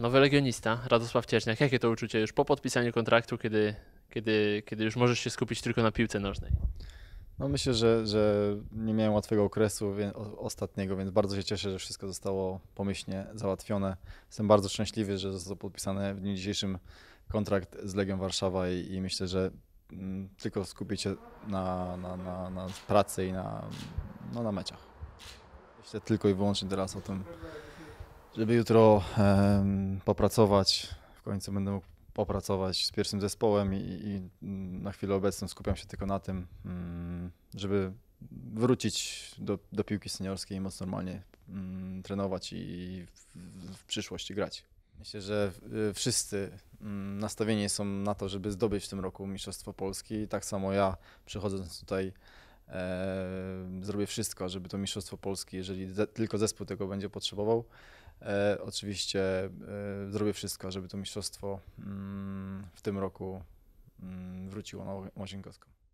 Nowy legionista, Radosław Cieśniak. Jakie to uczucie już po podpisaniu kontraktu, kiedy, kiedy, kiedy już możesz się skupić tylko na piłce nożnej? No myślę, że, że nie miałem łatwego okresu wie, ostatniego, więc bardzo się cieszę, że wszystko zostało pomyślnie załatwione. Jestem bardzo szczęśliwy, że został podpisany w dniu dzisiejszym kontrakt z Legią Warszawa i, i myślę, że m, mm, tylko skupić się na, na, na, na pracy i na, no, na meczach. Myślę tylko i wyłącznie teraz o tym, żeby jutro um, popracować. W końcu będę mógł popracować z pierwszym zespołem i, i mm, na chwilę obecną skupiam się tylko na tym, um, żeby wrócić do, do piłki seniorskiej i móc normalnie um, trenować i w, w przyszłości grać. Myślę, że wszyscy nastawieni są na to, żeby zdobyć w tym roku Mistrzostwo Polski. Tak samo ja, przychodząc tutaj, e, zrobię wszystko, żeby to Mistrzostwo Polski, jeżeli ze, tylko zespół tego będzie potrzebował, E, oczywiście e, zrobię wszystko, żeby to mistrzostwo mm, w tym roku mm, wróciło na Łazienkowską.